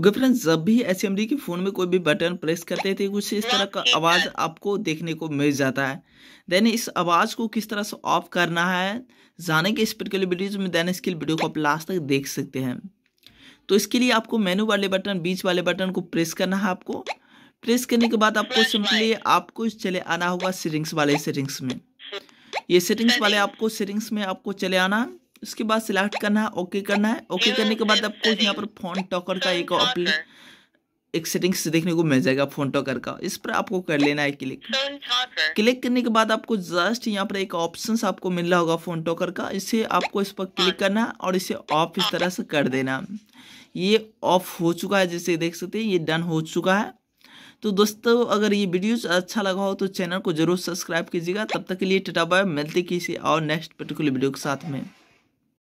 okay friends जब भी S के फ़ोन में कोई भी बटन प्रेस करते थे कुछ इस तरह का आवाज़ आपको देखने को मिल जाता है देन इस आवाज़ को किस तरह से ऑफ करना है जाने के इस पर्टिकुलर में देन इसके वीडियो को आप लास्ट तक देख सकते हैं तो इसके लिए आपको मेनू वाले बटन बीच वाले बटन को प्रेस करना है आपको प्रेस करने के बाद आपको सिंपली आपको चले आना होगा सेटिंग्स वाले सेटिंग्स में ये सेटिंग्स वाले आपको सेटिंग्स में आपको चले आना उसके बाद सिलेक्ट करना है ओके करना है ओके करने के बाद आपको यहाँ पर फोन टॉकर का एक अपली एक सेटिंग्स देखने को मिल जाएगा फोन टॉकर का इस पर आपको कर लेना है क्लिक क्लिक करने के बाद आपको जस्ट यहाँ पर एक ऑप्शन आपको मिल रहा होगा फोन टॉकर का इसे आपको इस पर क्लिक करना है और इसे ऑफ इस तरह से कर देना ये ऑफ हो चुका है जैसे देख सकते हैं ये डन हो चुका है तो दोस्तों अगर ये वीडियो अच्छा लगा हो तो चैनल को जरूर सब्सक्राइब कीजिएगा तब तक के लिए टटा बाय मिलते किसी और नेक्स्ट पर्टिकुलर वीडियो के साथ में